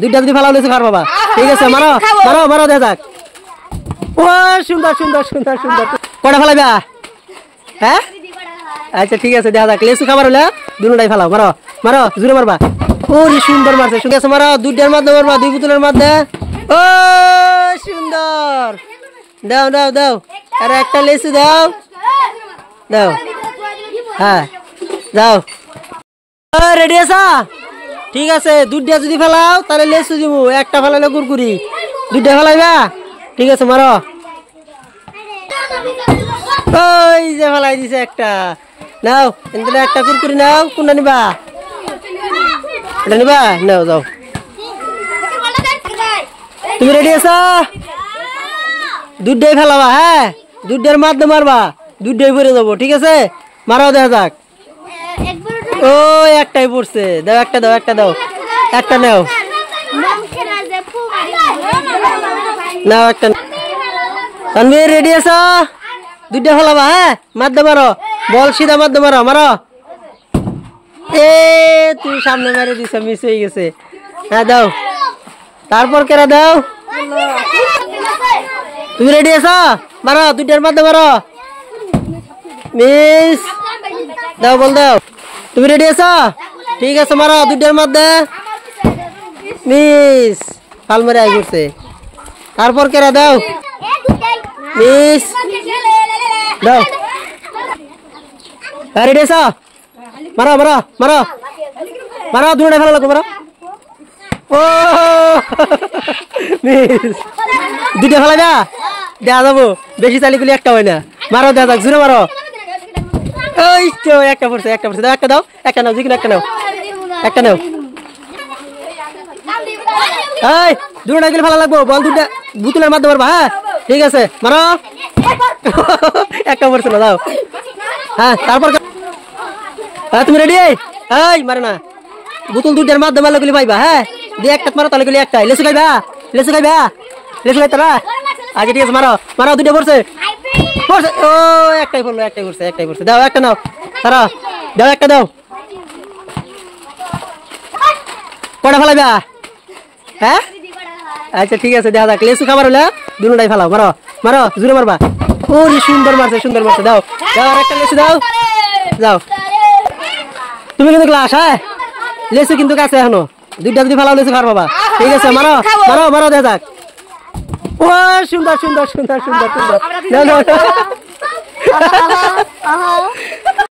দুইটা যদি ফেলা হলেছে খার বাবা ঠিক আছে মারো মারো মারো দে যাক ও সুন্দর সুন্দর সুন্দর সুন্দর কটা ফেলা হ্যাঁ আচ্ছা ঠিক আছে দেখা যাক লেসু খাবার হলে দুটাই ফেলাও মারো মারো জুড়ে মারবা ও সুন্দর মারছে ঠিক আছে মারো দুইটার মাধ্যমে মারবা দুই পুতুলের মধ্যে ও সুন্দর দাও দাও দাও আরে একটা লেসু দাও দাও হ্যাঁ দাও রেডি আসা ঠিক আছে দুইটা যদি ফেলাও তাহলে লেসু দিব একটা ফেলালে কুরকুরি দুইটা ফেলাইবা ঠিক আছে মারো ওই যে ফেলাই দিছে একটা নাও এখানে একটা কুরকুরি নাও কোনটা নিবা এটা নিবা নাও যাও তুমি রেডি আছো দুধটাই ফেলাবা হ্যাঁ দুধটার মাধ্যমে মারবা দুধটাই ভরে যাবো ঠিক আছে মারাও দেখা যাক ও একটাই পড়ছে দাও একটা দাও একটা দাও একটা নাও নাও একটা তানভীর রেডি আছো দুইটা ফলাবা হ্যাঁ মাধ্যমে মারো বল সিধা মাধ্যমে মারো মারো এ তুই সামনে মারি দিছ মিস হয়ে গেছে হ্যাঁ দাও তারপর কেরা দাও তুমি রেডি আছো মারো দুইটার মাধ্যমে মারো মিস দাও বল দাও তুমি রেডি আছো ঠিক আছে মারা দুইটার মধ্যে মিস পালমারে আই করছে তারপর কেরা দাও মিস দাও রেডি হ্যাঁ, আছো মারা মারা মারা মারা দুটা ফেলা লাগো মারা ও মিস দুইটা ফেলা দা দেওয়া যাবো বেশি চালিগুলি একটা হয় না মারো দেওয়া যাক জুড়ে মারো ভালো লাগবো বল দুটা বুতুলের মাধ্যমে পারবা হ্যাঁ ঠিক আছে মারো একটা পড়ছিল দাও হ্যাঁ তারপর হ্যাঁ তুমি রেডি এই মারে না বুতুল দুটার মাধ্যমে মারলে গুলি পাইবা হ্যাঁ দিয়ে একটা মারো তাহলে গুলি একটা লেসু খাইবা লেসু খাইবা লেসু খাই তারা আগে ঠিক আছে মারো মারো দুটো পড়ছে হ্যাঁ? আচ্ছা ঠিক আছে দেখা লেসু খাবার হলে দুটাই ফেলাও মারো মারো জুড়ে মারবা ও সুন্দর মারছে সুন্দর মারছে দাও দাও আর একটা লেসু দাও যাও তুমি কিন্তু ক্লাস হ্যাঁ লেসু কিন্তু কাছে এখনো দুইটা যদি ফেলাও লেসু খাবার বাবা ঠিক আছে মারো মারো মারো দেখা যাক सुंदर सुंदर सुंदर सुंदर सुंदर